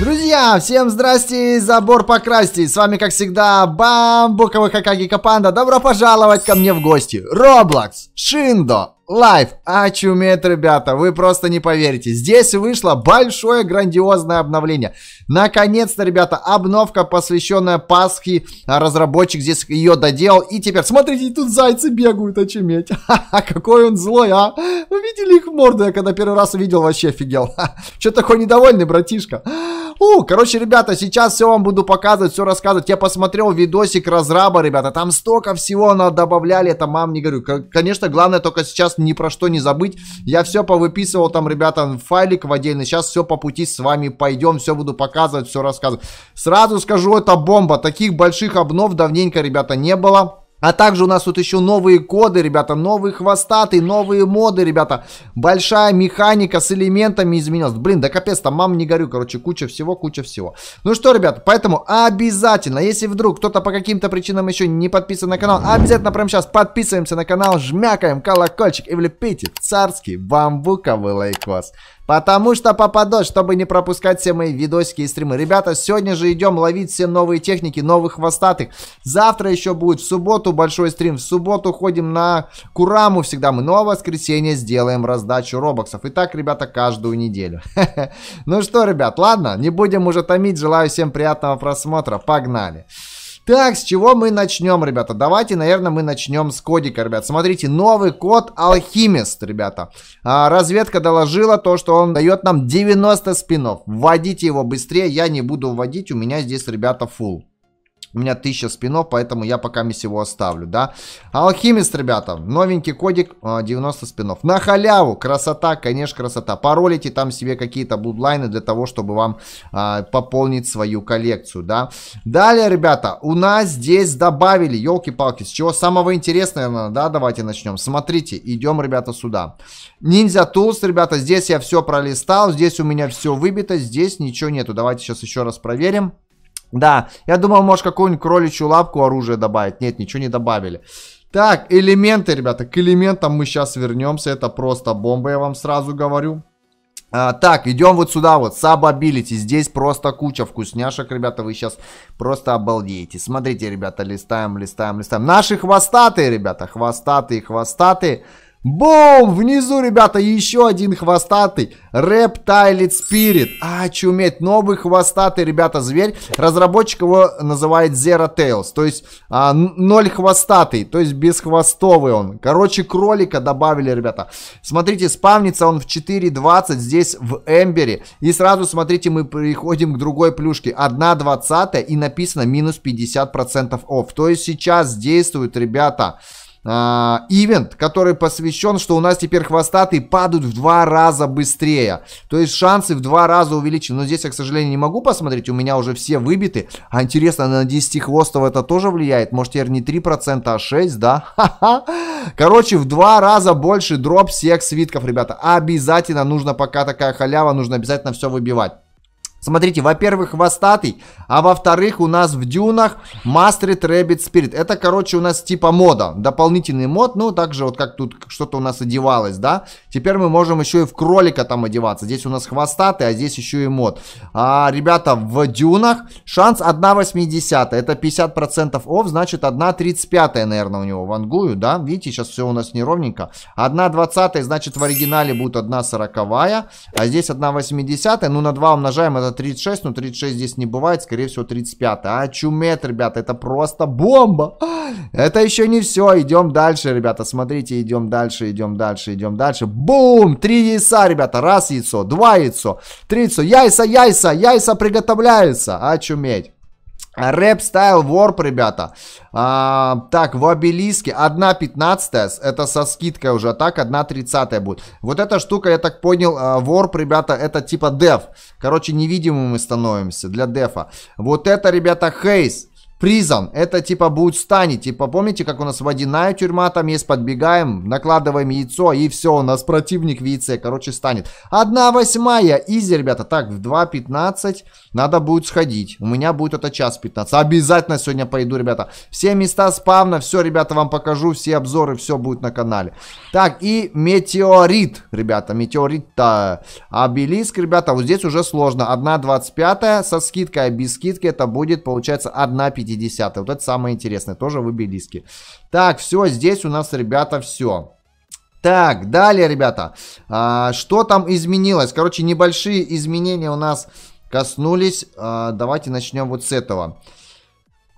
Друзья, всем здрасте, забор покрасьте. С вами, как всегда, бамбуковый а Хакаги Капанда. Добро пожаловать ко мне в гости. Роблокс, Шиндо, Лайф. Очуметь, ребята, вы просто не поверите. Здесь вышло большое грандиозное обновление. Наконец-то, ребята, обновка, посвященная Пасхе. А разработчик здесь ее доделал. И теперь, смотрите, тут зайцы бегают, очуметь. А Ха-ха, какой он злой, а. Вы видели их морду? Я когда первый раз увидел, вообще офигел. Что такой недовольный, братишка? У, короче, ребята, сейчас все вам буду показывать, все рассказывать. Я посмотрел видосик разраба, ребята. Там столько всего на добавляли, это мам не говорю. Конечно, главное только сейчас ни про что не забыть. Я все повыписывал там, ребята, файлик в отдельный. Сейчас все по пути с вами пойдем, все буду показывать, все рассказывать. Сразу скажу, это бомба. Таких больших обнов давненько, ребята, не было. А также у нас тут еще новые коды, ребята, новые хвостаты, новые моды, ребята. Большая механика с элементами изменилась. Блин, да капец, там мам не горю, короче, куча всего, куча всего. Ну что, ребята, поэтому обязательно, если вдруг кто-то по каким-то причинам еще не подписан на канал, обязательно прямо сейчас подписываемся на канал, жмякаем колокольчик и влепите царский бамбуковый вас. Потому что попадос, чтобы не пропускать все мои видосики и стримы. Ребята, сегодня же идем ловить все новые техники, новых хвостатых. Завтра еще будет, в субботу большой стрим. В субботу ходим на Кураму всегда мы. Ну а в воскресенье сделаем раздачу робоксов. И так, ребята, каждую неделю. Ну что, ребят, ладно, не будем уже томить. Желаю всем приятного просмотра. Погнали. Так, с чего мы начнем, ребята? Давайте, наверное, мы начнем с кодика, ребят. Смотрите, новый код Алхимист, ребята. А, разведка доложила то, что он дает нам 90 спинов. Вводите его быстрее, я не буду вводить, у меня здесь, ребята, full. У меня 1000 спинов, поэтому я пока его оставлю, да. Алхимист, ребята, новенький кодик, 90 а, спинов. На халяву, красота, конечно, красота. Паролите там себе какие-то блудлайны для того, чтобы вам а, пополнить свою коллекцию, да. Далее, ребята, у нас здесь добавили, елки-палки, с чего самого интересного, да, давайте начнем. Смотрите, идем, ребята, сюда. Ниндзя тулс, ребята, здесь я все пролистал, здесь у меня все выбито, здесь ничего нету. Давайте сейчас еще раз проверим. Да, я думал, может, какую-нибудь кроличью лапку оружие добавить. Нет, ничего не добавили. Так, элементы, ребята. К элементам мы сейчас вернемся. Это просто бомба, я вам сразу говорю. А, так, идем вот сюда вот, сабабилити. Здесь просто куча вкусняшек, ребята, вы сейчас просто обалдеете. Смотрите, ребята, листаем, листаем, листаем. Наши хвостатые, ребята, хвостатые, хвостатые. Бум! Внизу, ребята, еще один хвостатый. Рептайлит Спирит. А, чуметь. Новый хвостатый, ребята, зверь. Разработчик его называет Zero Tails. То есть, а, ноль хвостатый. То есть, бесхвостовый он. Короче, кролика добавили, ребята. Смотрите, спавнится он в 4.20 здесь в Эмбере. И сразу, смотрите, мы переходим к другой плюшке. 1.20 и написано минус 50% офф. То есть, сейчас действует, Ребята, а, ивент, который посвящен, что у нас теперь хвостатые падают в два раза быстрее. То есть шансы в два раза увеличены. Но здесь я, к сожалению, не могу посмотреть, у меня уже все выбиты. А интересно, на 10 хвостов это тоже влияет? Может, теперь не 3%, а 6%, да? Короче, в два раза больше дроп всех свитков, ребята. Обязательно нужно, пока такая халява, нужно обязательно все выбивать. Смотрите, во-первых, хвостатый, а во-вторых, у нас в дюнах Mastered Rabbit Spirit. Это, короче, у нас типа мода, дополнительный мод, ну, так же вот как тут что-то у нас одевалось, да. Теперь мы можем еще и в кролика там одеваться. Здесь у нас хвостатый, а здесь еще и мод. А, ребята, в дюнах шанс 1,80, это 50% оф, значит 1,35, наверное, у него в Ангую, да. Видите, сейчас все у нас неровненько. 1,20, значит в оригинале будет 1,40, а здесь 1,80, ну, на 2 умножаем, это 36, но 36 здесь не бывает, скорее всего 35. А чумет, ребята, это просто бомба! Это еще не все, идем дальше, ребята, смотрите, идем дальше, идем дальше, идем дальше. Бум! Три яйца, ребята, раз яйцо, два яйцо, три яйца, яйца, яйца, яйца приготовляются, а чуметь. Рэп Стайл Ворп, ребята. А, так, в обелиске 1.15, это со скидкой уже, так, 1.30 будет. Вот эта штука, я так понял, Ворп, а, ребята, это типа деф. Короче, невидимым мы становимся для дефа. Вот это, ребята, Хейс. Призон, это типа будет станет, типа помните, как у нас водяная тюрьма там есть, подбегаем, накладываем яйцо и все, у нас противник в яйце, короче, станет. Одна восьмая, изи, ребята, так, в 2.15 надо будет сходить, у меня будет это час 15, обязательно сегодня пойду, ребята. Все места спавна, все, ребята, вам покажу, все обзоры, все будет на канале. Так, и метеорит, ребята, метеорит-то обелиск, ребята, вот здесь уже сложно, 1.25 со скидкой, а без скидки это будет, получается, 1.50. 50. Вот это самое интересное, тоже в обелиске. Так, все, здесь у нас, ребята, все. Так, далее, ребята, а, что там изменилось? Короче, небольшие изменения у нас коснулись. А, давайте начнем вот с этого.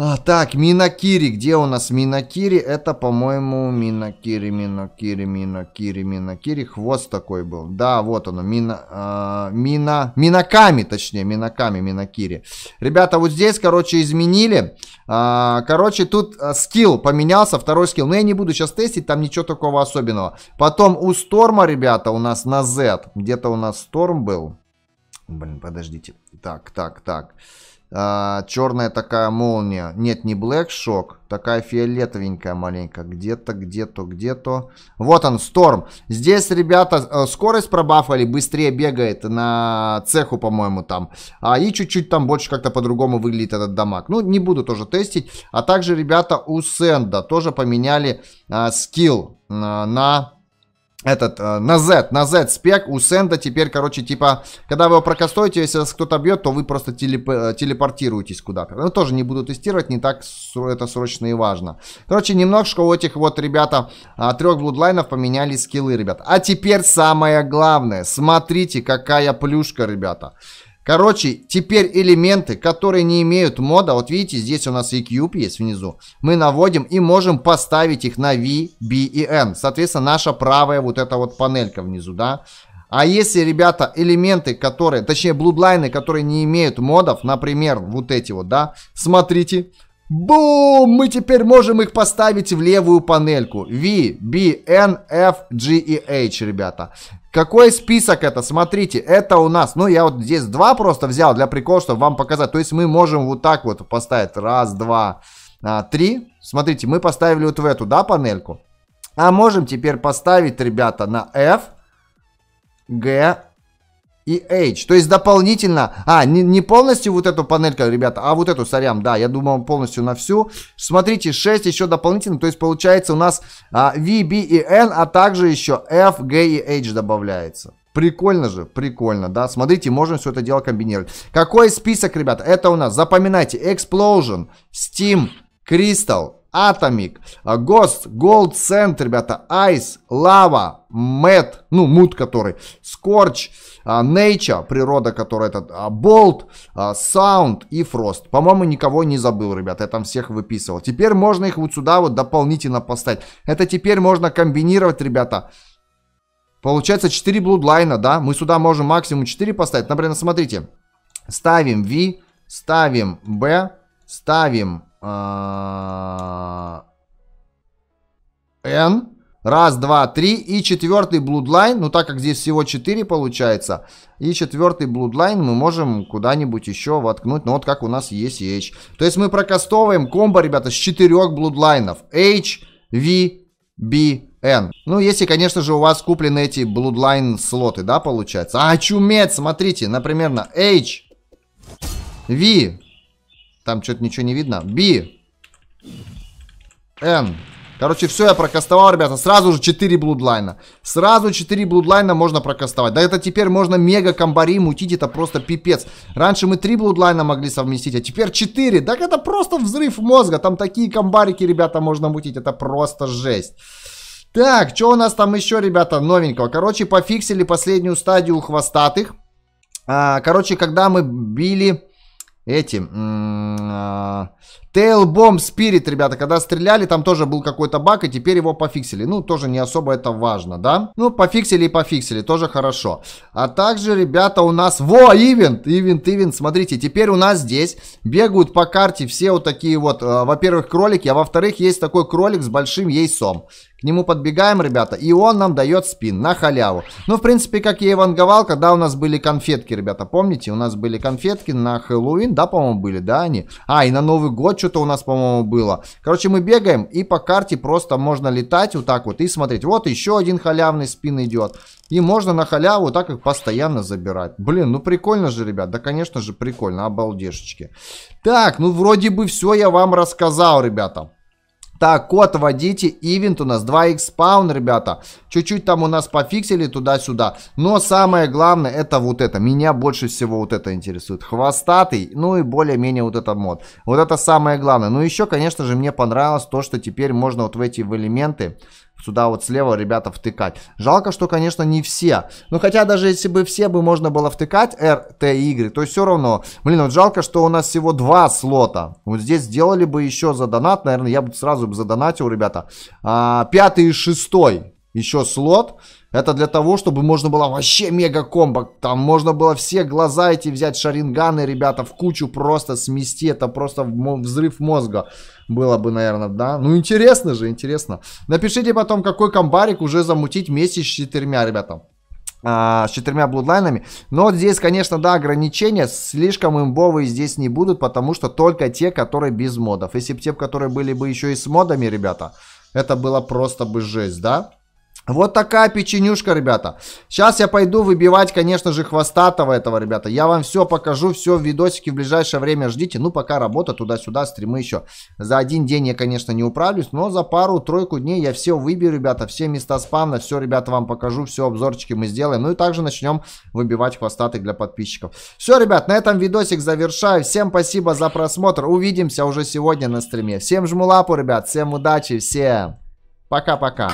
А, так, Минакири. Где у нас Минакири? Это, по-моему, Минакири, Минакири, Минакири, Минакири. Хвост такой был. Да, вот оно. Мина, а, мина, Минаками, точнее. Минаками, Минакири. Ребята, вот здесь, короче, изменили. А, короче, тут а, скилл поменялся, второй скилл. Но я не буду сейчас тестить, там ничего такого особенного. Потом у Сторма, ребята, у нас на Z. Где-то у нас Сторм был. Блин, подождите. Так, так, так. А, черная такая молния. Нет, не Black Shock. Такая фиолетовенькая маленькая. Где-то, где-то, где-то. Вот он, Storm. Здесь, ребята, э, скорость пробафали. Быстрее бегает на цеху, по-моему, там. А, и чуть-чуть там больше как-то по-другому выглядит этот дамаг. Ну, не буду тоже тестить. А также, ребята, у Сенда тоже поменяли а, скилл а, на этот, э, на Z, на Z спек у Сенда теперь, короче, типа, когда вы его прокастоите, если вас кто-то бьет, то вы просто телеп, э, телепортируетесь куда-то. Ну, тоже не буду тестировать, не так это срочно и важно. Короче, немножко у этих вот, ребята, а, трех блудлайнов поменяли скиллы, ребят. А теперь самое главное, смотрите, какая плюшка, ребята. Короче, теперь элементы, которые не имеют мода, вот видите, здесь у нас и Cube есть внизу, мы наводим и можем поставить их на V, B и N. Соответственно, наша правая вот эта вот панелька внизу, да. А если, ребята, элементы, которые, точнее, блудлайны, которые не имеют модов, например, вот эти вот, да, смотрите, Бум! Мы теперь можем их поставить в левую панельку. V, B, N, F, G и H, ребята. Какой список это? Смотрите, это у нас, ну я вот здесь два просто взял для прикола, чтобы вам показать. То есть мы можем вот так вот поставить. Раз, два, а, три. Смотрите, мы поставили вот в эту, да, панельку. А можем теперь поставить, ребята, на F, G, и H. То есть дополнительно, а, не, не полностью вот эту панельку, ребята, а вот эту, сорян, да, я думал полностью на всю. Смотрите, 6 еще дополнительно, то есть получается у нас а, V, B и N, а также еще F, G и H добавляется. Прикольно же, прикольно, да. Смотрите, можем все это дело комбинировать. Какой список, ребята? Это у нас, запоминайте, Explosion, Steam, Crystal, Atomic, а, Ghost, Gold, Center, ребята, Ice, Лава, Мэт, ну, Мут, который, Скорч, а, Nature, природа, которая этот, Болт, а, Sound и Frost. По-моему, никого не забыл, ребята, я там всех выписывал. Теперь можно их вот сюда вот дополнительно поставить. Это теперь можно комбинировать, ребята, Получается 4 блудлайна, да? Мы сюда можем максимум 4 поставить. Например, смотрите. Ставим V, ставим B, ставим N. А, Раз, два, три. И четвертый Bloodline. Ну, так как здесь всего четыре получается. И четвертый Bloodline мы можем куда-нибудь еще воткнуть. Ну, вот как у нас есть H. То есть мы прокастовываем комбо, ребята, с четырех Bloodlineов H, V, B, N. Ну, если, конечно же, у вас куплены эти Bloodline слоты, да, получается. А, чумец, смотрите, например, на H, V, там что-то ничего не видно. Би. Н. Короче, все, я прокастовал, ребята. Сразу же 4 блудлайна. Сразу 4 блудлайна можно прокастовать. Да это теперь можно мега комбари мутить, это просто пипец. Раньше мы 3 блудлайна могли совместить, а теперь 4. Так это просто взрыв мозга. Там такие комбарики, ребята, можно мутить. Это просто жесть. Так, что у нас там еще, ребята, новенького? Короче, пофиксили последнюю стадию хвостатых. А, короче, когда мы били эти... А, Tail Bomb Spirit, ребята, когда стреляли, там тоже был какой-то баг, и теперь его пофиксили. Ну, тоже не особо это важно, да? Ну, пофиксили и пофиксили, тоже хорошо. А также, ребята, у нас... Во, ивент, ивент, ивент, смотрите, теперь у нас здесь бегают по карте все вот такие вот, э, во-первых, кролики, а во-вторых, есть такой кролик с большим яйцом. К нему подбегаем, ребята, и он нам дает спин на халяву. Ну, в принципе, как я и ванговал, когда у нас были конфетки, ребята, помните? У нас были конфетки на Хэллоуин, да, по-моему, были, да, они? А, и на Новый год что-то у нас, по-моему, было. Короче, мы бегаем, и по карте просто можно летать вот так вот и смотреть. Вот еще один халявный спин идет. И можно на халяву так их постоянно забирать. Блин, ну прикольно же, ребят. Да, конечно же, прикольно. Обалдешечки. Так, ну вроде бы все я вам рассказал, ребята. Так, код вводите, ивент у нас 2x спаун, ребята. Чуть-чуть там у нас пофиксили туда-сюда. Но самое главное, это вот это. Меня больше всего вот это интересует. Хвостатый, ну и более-менее вот этот мод. Вот это самое главное. Ну еще, конечно же, мне понравилось то, что теперь можно вот в эти элементы сюда вот слева, ребята, втыкать. Жалко, что, конечно, не все. Но ну, хотя даже если бы все бы можно было втыкать R, T и Y, то все равно, блин, вот жалко, что у нас всего два слота. Вот здесь сделали бы еще за донат, наверное, я бы сразу бы задонатил, ребята. А, пятый и шестой еще слот. Это для того, чтобы можно было вообще мега комбо. Там можно было все глаза эти взять, шаринганы, ребята, в кучу просто смести. Это просто взрыв мозга было бы, наверное, да? Ну, интересно же, интересно. Напишите потом, какой комбарик уже замутить вместе с четырьмя, ребята а, с четырьмя блудлайнами. Но здесь, конечно, да, ограничения слишком имбовые здесь не будут, потому что только те, которые без модов. Если бы те, которые были бы еще и с модами, ребята, это было просто бы жесть, да? Вот такая печенюшка, ребята. Сейчас я пойду выбивать, конечно же, хвостатого этого, ребята. Я вам все покажу, все в видосике в ближайшее время ждите. Ну, пока работа туда-сюда, стримы еще. За один день я, конечно, не управлюсь, но за пару-тройку дней я все выберу, ребята. Все места спавна, все, ребята, вам покажу, все обзорчики мы сделаем. Ну и также начнем выбивать хвостатых для подписчиков. Все, ребят, на этом видосик завершаю. Всем спасибо за просмотр. Увидимся уже сегодня на стриме. Всем жму лапу, ребят. Всем удачи, всем пока-пока.